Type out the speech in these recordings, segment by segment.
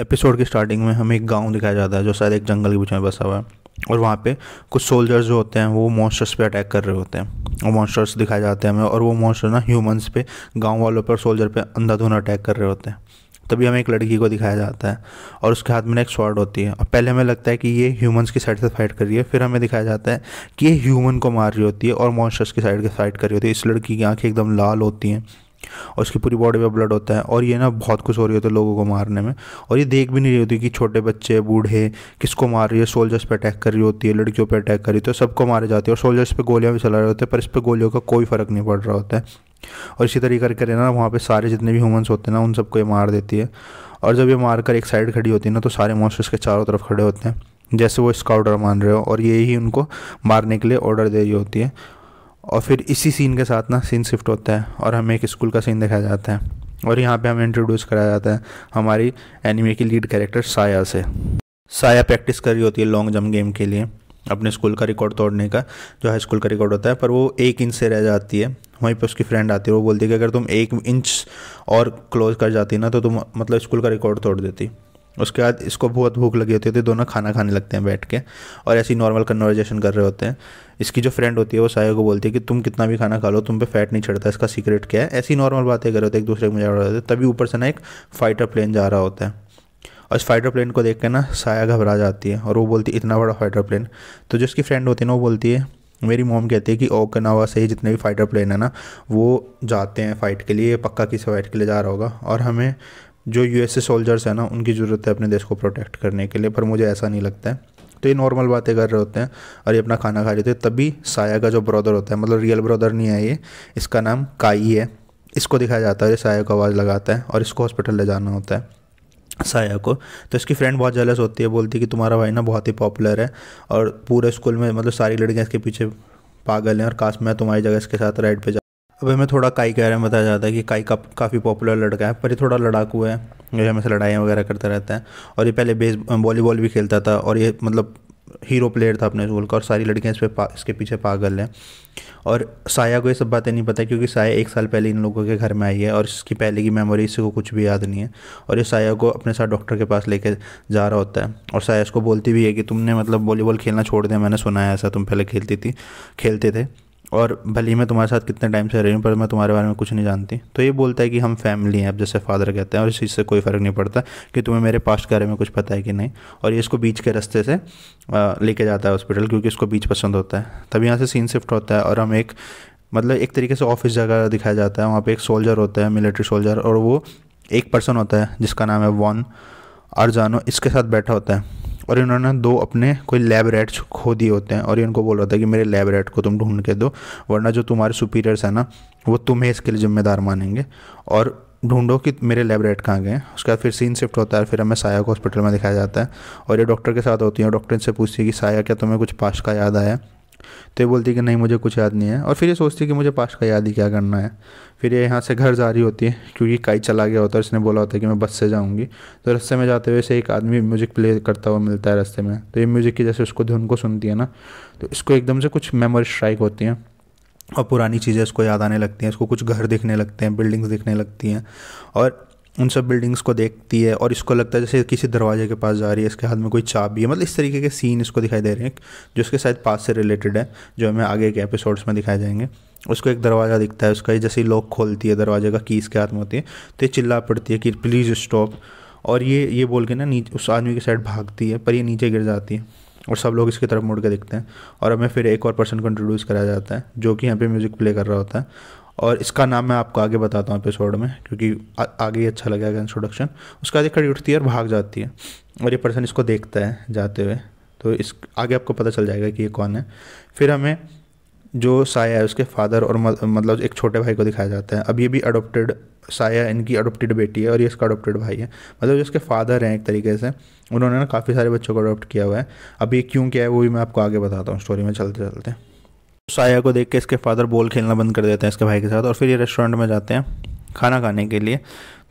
episode की starting में हमें एक गांव दिखाया जाता है जो शायद एक जंगल के बीच में बसा हुआ है और वहाँ पे कुछ सोल्जर्स जो होते हैं वो मॉन्स्टर्स पे अटैक कर रहे होते हैं और मॉन्स्टर्स दिखाए जाते हैं हमें और वो मॉन्स्टर ना ह्यूमंस पे गांव वालों पर सोल्जर पे अंधाधुन अटैक कर रहे होते हैं तभी हमें एक लड़की को दिखाया जाता है और उसके हाथ में एक शॉर्ट होती है और पहले हमें लगता है कि ये ह्यूमंस की साइड से फाइट कर रही है फिर हमें दिखाया जाता है कि ये ह्यूमन को मार रही होती है और मॉन्स्टर्स की साइड से फाइट कर रही होती है इस लड़की की आँखें एकदम लाल होती हैं और उसकी पूरी बॉडी में ब्लड होता है और ये ना बहुत कुछ हो रही होती है लोगों को मारने में और ये देख भी नहीं रही होती कि छोटे बच्चे बूढ़े किसको मार रही है सोल्जर्स पे अटैक कर रही होती है लड़कियों पे अटैक कर रही होती है तो सबको मारे जाते हैं और सोल्जर्स पे गोलियां भी चला रहे होते हैं पर इस पर गोलियों का कोई फ़र्क नहीं पड़ रहा होता है और इसी तरीके करके ना वहाँ पर सारे जितने भी ह्यूमन्स होते हैं ना उन सबको ये मार देती है और जब ये मार कर एक साइड खड़ी होती है ना तो सारे मॉन्स्टर्स के चारों तरफ खड़े होते हैं जैसे वो स्काउटर मान रहे हो और ये ही उनको मारने के लिए ऑर्डर दे रही होती है और फिर इसी सीन के साथ ना सीन शिफ्ट होता है और हमें एक स्कूल का सीन दिखाया जाता है और यहाँ पे हमें इंट्रोड्यूस कराया जाता है हमारी एनिमे की लीड कैरेक्टर साया से साया प्रैक्टिस कर रही होती है लॉन्ग जंप गेम के लिए अपने स्कूल का रिकॉर्ड तोड़ने का जो हाई स्कूल का रिकॉर्ड होता है पर वो एक इंच से रह जाती है वहीं पे उसकी फ्रेंड आती है वो बोलती है कि अगर तुम एक इंच और क्लोज कर जाती ना तो तुम मतलब स्कूल का रिकॉर्ड तोड़ देती उसके बाद इसको बहुत भूख लगी होती है तो दोनों खाना खाने लगते हैं बैठ के और ऐसी नॉर्मल कन्वर्जेशन कर रहे होते हैं इसकी जो फ्रेंड होती है वो साया को बोलती है कि तुम कितना भी खाना खा लो तुम पे फैट नहीं चढ़ता इसका सीक्रेट क्या है ऐसी नॉर्मल बातें कर रहे होते एक दूसरे को मजा रहे होते तभी ऊपर से ना एक फाइटर प्लेन जा रहा होता है और इस फाइटर प्लेन को देख के ना साया घबरा जाती है और वो बोलती है इतना बड़ा फाइटर प्लेन तो जो इसकी फ्रेंड होती है ना वो बोलती है मेरी मोम कहती है कि ओकनावा से ही जितने भी फाइटर प्लेन है ना वो जाते हैं फ़ाइट के लिए पक्का किसी फाइट के लिए जा रहा होगा और हमें जो यू ए सोल्जर्स हैं ना उनकी ज़रूरत है अपने देश को प्रोटेक्ट करने के लिए पर मुझे ऐसा नहीं लगता है तो ये नॉर्मल बातें कर रहे होते हैं और ये अपना खाना खा रहे थे हैं तभी साया का जो ब्रदर होता है मतलब रियल ब्रदर नहीं है ये इसका नाम काई है इसको दिखाया जाता है ये साया को आवाज़ लगाता है और इसको हॉस्पिटल ले जाना होता है साया को तो इसकी फ्रेंड बहुत जेलस होती है बोलती है कि तुम्हारा भाई ना बहुत ही पॉपुलर है और पूरे स्कूल में मतलब सारी लड़कियाँ इसके पीछे पागल हैं और काश मैं तुम्हारी जगह इसके साथ राइड पर जा अब हमें थोड़ा काई के बारे में बताया जाता है कि काई का काफ़ी पॉपुलर लड़का है पर ये थोड़ा लड़ाकू है ये हमेशा लड़ाइयाँ वगैरह करता रहता है और ये पहले बेस वॉलीबॉल भी खेलता था और ये मतलब हीरो प्लेयर था अपने स्कूल का और सारी लड़कियाँ इस पर इसके पीछे पागल हैं और साया को ये सब बातें नहीं पता क्योंकि साया एक साल पहले इन लोगों के घर में आई है और इसकी पहले की मेमोरी इसको को कुछ भी याद नहीं है और ये साया को अपने साथ डॉक्टर के पास लेके जा रहा होता है और साया इसको बोलती भी है कि तुमने मतलब वॉलीबॉल खेलना छोड़ दिया मैंने सुना है ऐसा तुम पहले खेलती थी खेलते थे और भले ही मैं तुम्हारे साथ कितने टाइम से रही हूँ पर मैं तुम्हारे बारे में कुछ नहीं जानती तो ये बोलता है कि हम फैमिली हैं अब जैसे फादर कहते हैं और इस चीज़ से कोई फ़र्क नहीं पड़ता कि तुम्हें मेरे पास्ट के बारे में कुछ पता है कि नहीं और ये इसको बीच के रास्ते से लेके जाता है हॉस्पिटल क्योंकि इसको बीच पसंद होता है तब यहाँ से सीन शिफ्ट होता है और हम एक मतलब एक तरीके से ऑफिस जगह दिखाया जाता है वहाँ पर एक सोल्जर होता है मिलिट्री सोल्जर और वो एक पर्सन होता है जिसका नाम है वॉन अर्जानो इसके साथ बैठा होता है और इन्होंने दो अपने कोई लैब रेट खो दिए होते हैं और इनको बोल रहा था कि मेरे लैब रेट को तुम ढूंढ के दो वरना जो तुम्हारे सुपीरियर्स हैं ना वो तुम्हें इसके लिए जिम्मेदार मानेंगे और ढूंढो कि मेरे लेबरेट कहाँ गए उसके बाद फिर सीन शिफ्ट होता है फिर हमें साया को हॉस्पिटल में दिखाया जाता है और ये डॉक्टर के साथ होती है डॉक्टर इनसे पूछती है कि साया क्या तुम्हें कुछ पास का याद आया तो ये बोलती है कि नहीं मुझे कुछ याद नहीं है और फिर ये सोचती है कि मुझे पास्ट का याद ही क्या करना है फिर ये यहाँ से घर जा रही होती है क्योंकि काई चला गया होता है उसने बोला होता है कि मैं बस से जाऊँगी तो रस्ते में जाते हुए से एक आदमी म्यूज़िक प्ले करता हुआ मिलता है रस्ते में तो ये म्यूज़िक की जैसे उसको धुन को सुनती है ना तो इसको एकदम से कुछ मेमोरी स्ट्राइक होती हैं और पुरानी चीज़ें इसको याद आने लगती हैं इसको कुछ घर दिखने लगते हैं बिल्डिंग्स दिखने लगती हैं और उन सब बिल्डिंग्स को देखती है और इसको लगता है जैसे किसी दरवाजे के पास जा रही है इसके हाथ में कोई चाबी है मतलब इस तरीके के सीन इसको दिखाई दे रहे हैं जो इसके शायद पास से रिलेटेड है जो हमें आगे के एपिसोड्स में दिखाए जाएंगे उसको एक दरवाज़ा दिखता है उसका जैसे ही लॉक खोलती है दरवाजे का की इसके हाथ में होती है तो ये चिल्ला पड़ती है कि प्लीज़ स्टॉप और ये ये बोल के ना नीचे उस आदमी की साइड भागती है पर ये नीचे गिर जाती है और सब लोग इसकी तरफ मुड़ के दिखते हैं और हमें फिर एक और पर्सन को इंट्रोड्यूस कराया जाता है जो कि यहाँ पे म्यूज़िक प्ले कर रहा होता है और इसका नाम मैं आपको आगे बताता हूँ एपिसोड में क्योंकि आ, आगे ही अच्छा लगेगा इंट्रोडक्शन उसका बाद खड़ी उठती है और भाग जाती है और ये पर्सन इसको देखता है जाते हुए तो इस आगे आपको पता चल जाएगा कि ये कौन है फिर हमें जो साया है उसके फादर और मतलब एक छोटे भाई को दिखाया जाता है अब ये भी अडोप्टेड साया इनकी अडोप्टेड बेटी है और ये इसका अडोप्टेड भाई है मतलब जो इसके फादर हैं एक तरीके से उन्होंने ना काफ़ी सारे बच्चों को अडोप्ट किया हुआ है अब ये क्यों किया है वो भी मैं आपको आगे बताता हूँ स्टोरी में चलते चलते साया को देख के इसके फादर बॉल खेलना बंद कर देते हैं इसके भाई के साथ और फिर ये रेस्टोरेंट में जाते हैं खाना खाने के लिए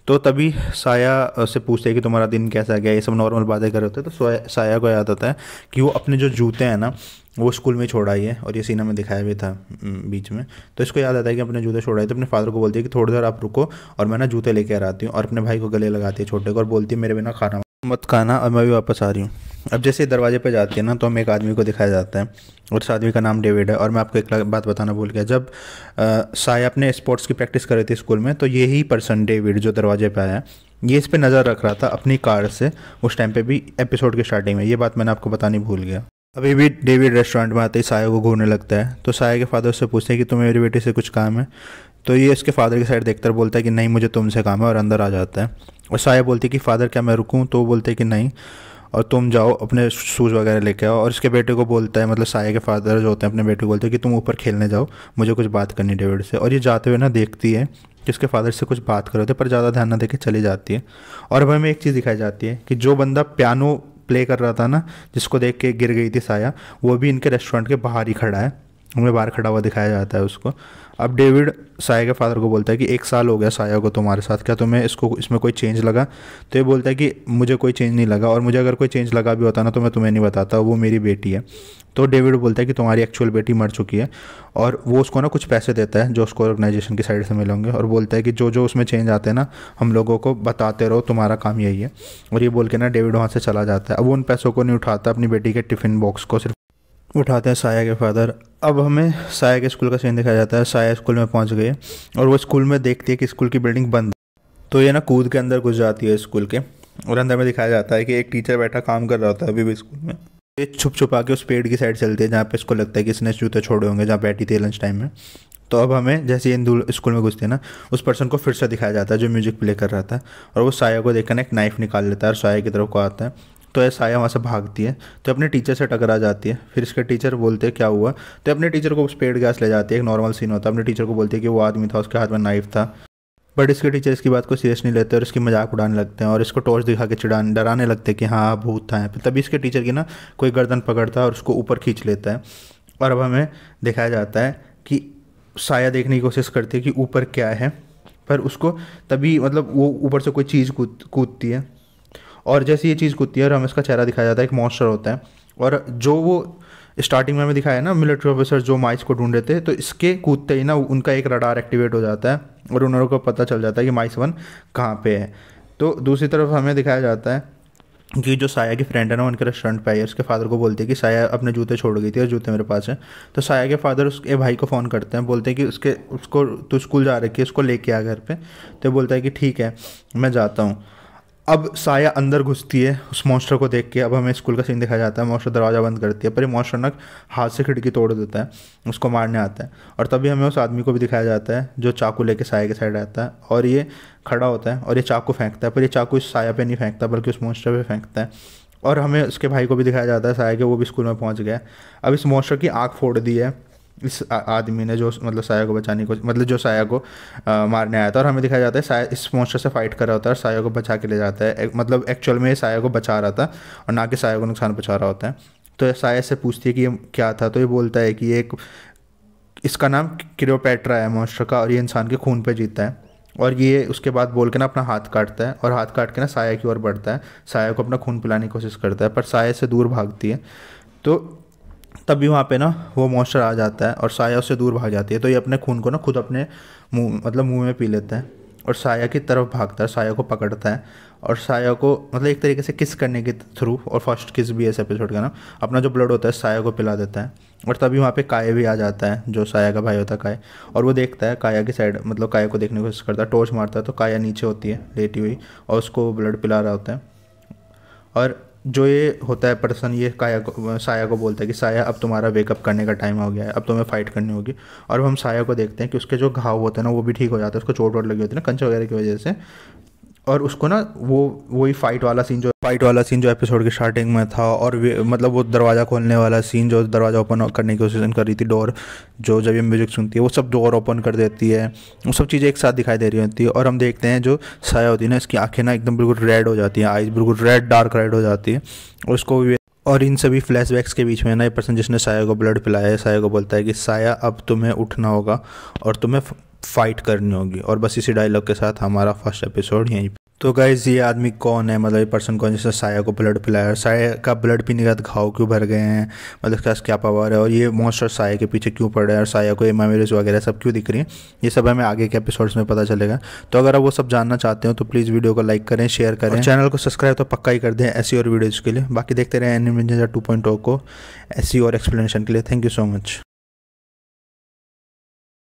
तो तभी साया से पूछते हैं कि तुम्हारा दिन कैसा गया ये सब नॉर्मल बातें कर रहे होते हैं तो साया को याद आता है कि वो अपने जो जूते हैं ना वो स्कूल में छोड़ा ही है और ये सीना में दिखाया भी था बीच में तो इसको याद आता है कि अपने जूते छोड़ाए तो अपने फादर को बोलती है कि थोड़ी देर आप रुको और मैं ना जूते लेके आ हूँ और अपने भाई को गले लगाती है छोटे को और बोलती है मेरे बिना खाना मत खाना और मैं भी वापस आ रही हूँ अब जैसे दरवाजे पे जाती है ना तो हमें एक आदमी को दिखाया जाता है और उस आदमी का नाम डेविड है और मैं आपको एक बात बताना भूल गया जब साया अपने स्पोर्ट्स की प्रैक्टिस कर रही थी स्कूल में तो यही पर्सन डेविड जो दरवाजे पे आया ये इस पर नज़र रख रहा था अपनी कार से उस टाइम पर भी एपिसोड के स्टार्टिंग में ये बात मैंने आपको बतानी भूल गया अभी भी डेविड रेस्टोरेंट में आते ही साया को घूरने लगता है तो साया के फादर से पूछते हैं कि तुम्हें मेरी बेटी से कुछ काम है तो ये उसके फादर की साइड देखकर बोलता है कि नहीं मुझे तुमसे काम है और अंदर आ जाता है और साया बोलती है कि फ़ादर क्या मैं रुकूँ तो बोलते हैं कि नहीं और तुम जाओ अपने शूज़ वगैरह लेके आओ और इसके बेटे को बोलता है मतलब साया के फादर जो होते हैं अपने बेटे को बोलते हैं कि तुम ऊपर खेलने जाओ मुझे कुछ बात करनी डेविड से और ये जाते हुए ना देखती है कि उसके फादर से कुछ बात कर रहे थे पर ज़्यादा ध्यान ना देके चली जाती है और अब हमें एक चीज़ दिखाई जाती है कि जो बंदा पियानो प्ले कर रहा था ना जिसको देख के गिर गई थी साया वो भी इनके रेस्टोरेंट के बाहर ही खड़ा है उनमें बाहर खड़ा हुआ दिखाया जाता है उसको अब डेविड साया के फादर को बोलता है कि एक साल हो गया साया को तुम्हारे साथ क्या तुम्हें इसको इसमें कोई चेंज लगा तो ये बोलता है कि मुझे कोई चेंज नहीं लगा और मुझे अगर कोई चेंज लगा भी होता ना तो मैं तुम्हें नहीं बताता वो मेरी बेटी है तो डेविड बोलता है कि तुम्हारी एक्चुअल बेटी मर चुकी है और वो उसको ना कुछ पैसे देता है जो उसको ऑर्गेनाइजेशन की साइड से मिलेंगे और बोलता है कि जो जो उसमें चेंज आते हैं ना हम लोगों को बताते रहो तुम्हारा काम यही है और ये बोल के ना डेविड वहाँ से चला जाता है अब वो उन पैसों को नहीं उठाता अपनी बेटी के टिफ़िन बॉक्स को सिर्फ उठाते हैं साया के फादर अब हमें साया के स्कूल का सीन दिखाया जाता है साया स्कूल में पहुंच गए और वो स्कूल में देखती है कि स्कूल की बिल्डिंग बंद तो ये ना कूद के अंदर घुस जाती है स्कूल के और अंदर में दिखाया जाता है कि एक टीचर बैठा काम कर रहा होता है अभी भी स्कूल में ये छुप छुपा के उस पेड़ की साइड चलती है जहाँ पे इसको लगता है कि इसने जूते छोड़े होंगे जहाँ बैठी थी लंच टाइम में तो अब हमें जैसे इन स्कूल में घुसते हैं ना उस पर्सन को फिर से दिखाया जाता है जो म्यूजिक प्ले कर रहा था और वो साया को देखकर ना एक नाइफ निकाल लेता है और साया की तरफ को आता है तो ऐसा साया वहाँ से भागती है तो अपने टीचर से टकरा जाती है फिर इसके टीचर बोलते हैं क्या हुआ तो अपने टीचर को स्पेड गैस ले जाती है एक नॉर्मल सीन होता है अपने टीचर को बोलती है कि वो आदमी था उसके हाथ में नाइफ था बट इसके टीचर इसकी बात को सीरियस नहीं लेते और इसकी मजाक उड़ाने लगते हैं और इसको टॉर्च दिखा के चिड़ाने डराने लगते हैं कि हाँ भूत था यहाँ पर तभी इसके टीचर की ना कोई गर्दन पकड़ता है और उसको ऊपर खींच लेता है और अब हमें दिखाया जाता है कि साया देखने की कोशिश करती है कि ऊपर क्या है पर उसको तभी मतलब वो ऊपर से कोई चीज़ कूद कूदती है और जैसे ये चीज़ कुत्ती है और हमें इसका चेहरा दिखाया जाता है एक मॉन्स्टर होता है और जो वो स्टार्टिंग में हमें दिखाया है ना मिलिट्री ऑफिसर जो माइस को ढूंढ रहे थे तो इसके कूदते ही ना उनका एक रडार एक्टिवेट हो जाता है और उन लोगों को पता चल जाता है कि माइस वन कहाँ पे है तो दूसरी तरफ हमें दिखाया जाता है कि जो साया की फ्रेंड है ना उनके रेस्टोरेंट पे आई है उसके फादर को बोलती है कि साया अपने जूते छोड़ गई थी और जूते मेरे पास हैं तो साया के फादर उसके भाई को फ़ोन करते हैं बोलते हैं कि उसके उसको तो स्कूल जा रखी है उसको लेके आ घर पे तो बोलता है कि ठीक है मैं जाता हूँ अब साया अंदर घुसती है उस मॉन्स्टर को देख के अब हमें स्कूल का सीन दिखाया जाता है मॉन्स्टर दरवाज़ा बंद करती है पर ये मॉन्स्टर ना हाथ से खिड़की तोड़ देता है उसको मारने आता है और तभी हमें उस आदमी को भी दिखाया जाता है जो चाकू लेके साया के साइड आता है और ये खड़ा होता है और ये चाकू फेंकता है पर ये चाकू इस साया पर नहीं फेंकता बल्कि उस मॉन्स्टर पर फेंकता है और हमें उसके भाई को भी दिखाया जाता है साया के वो भी स्कूल में पहुँच गया अब इस मॉन्स्टर की आँख फोड़ दी है इस आदमी ने जो मतलब साया को बचाने को मतलब जो साया को आ, मारने आया था और हमें दिखाया जाता है साया इस मोस्टर से फाइट कर रहा होता है और साया को बचा के ले जाता है एक, मतलब एक्चुअल में साया को बचा रहा था और ना कि साया को नुकसान पहुँचा रहा होता है तो साया से पूछती है कि ये क्या था तो ये बोलता है कि ये एक इसका नाम क्रियोपेट्रा है मोस्टर का और ये इंसान के खून पर जीता है और ये उसके बाद बोल के ना अपना हाथ काटता है और हाथ काट के ना साया की ओर बढ़ता है साया को अपना खून पिलाने की कोशिश करता है पर साया से दूर भागती है तो तब भी वहाँ पे ना वो मॉइस्चर आ जाता है और साया उससे दूर भाग जाती है तो ये अपने खून को ना खुद अपने मुँह मतलब मुँह में पी लेता है और साया की तरफ भागता है साया को पकड़ता है और साया को मतलब एक तरीके से किस करने के थ्रू और फर्स्ट किस भी इस एपिसोड का ना अपना जो ब्लड होता है साया को पिला देता है और तभी वहाँ पे काय भी आ जाता है जो साया का भाई होता है काय और वो देखता है काया की साइड मतलब काया को देखने की कोशिश करता है टॉर्च मारता है तो काया नीचे होती है लेटी हुई और उसको ब्लड पिला रहा होता है और जो ये होता है पर्सन ये काया को साया को बोलता है कि साया अब तुम्हारा वेकअप करने का टाइम हो गया है अब तुम्हें फ़ाइट करनी होगी और हम साया को देखते हैं कि उसके जो घाव होते हैं ना वो भी ठीक हो जाते हैं उसको चोट वोट लगी होती है ना कंचे वगैरह की वजह से और उसको ना वो वही फाइट वाला सीन जो फाइट वाला सीन जो एपिसोड के स्टार्टिंग में था और मतलब वो दरवाज़ा खोलने वाला सीन जो दरवाज़ा ओपन करने की कोशिश कर रही थी डोर जो जब ये म्यूजिक सुनती है वो सब डोर ओपन कर देती है वो सब चीज़ें एक साथ दिखाई दे रही होती है और हम देखते हैं जो साया होती है ना इसकी आँखें ना एकदम बिल्कुल रेड हो जाती हैं आइज बिल्कुल रेड डार्क रेड हो जाती है और उसको और इन सभी फ्लैशबैक्स के बीच में नए पर्सन जिसने साया को ब्लड पिलाया है साया को बोलता है कि साया अब तुम्हें उठना होगा और तुम्हें फाइट करनी होगी और बस इसी डायलॉग के साथ हमारा फर्स्ट एपिसोड यहीं तो गाइज़ ये आदमी कौन है मतलब ये पर्सन कौन जैसे साया को ब्लड पिलाया साया का ब्लड पीने के बाद घाव क्यों भर गए हैं मतलब इसके पास क्या पावर है और ये मॉन्स्टर साया के पीछे क्यों पड़ रहे हैं और साया को एमामेरिज वगैरह सब क्यों दिख रही है ये सब हमें आगे के एपिसोड्स में पता चलेगा तो अगर आप वो सब जानना चाहते हो तो प्लीज़ वीडियो को लाइक करें शेयर करें चैनल को सब्सक्राइब तो पक्का ही कर दें ऐसी और वीडियोज़ के लिए बाकी देखते रहें एनिमेंजा टू पॉइंट को ऐसी और एक्सप्लेनेशन के लिए थैंक यू सो मच